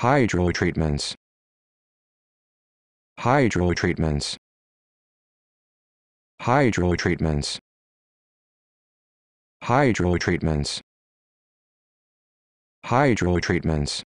Hydro treatments. Hydro treatments. Hydro treatments. Hydro treatments. Hydro treatments.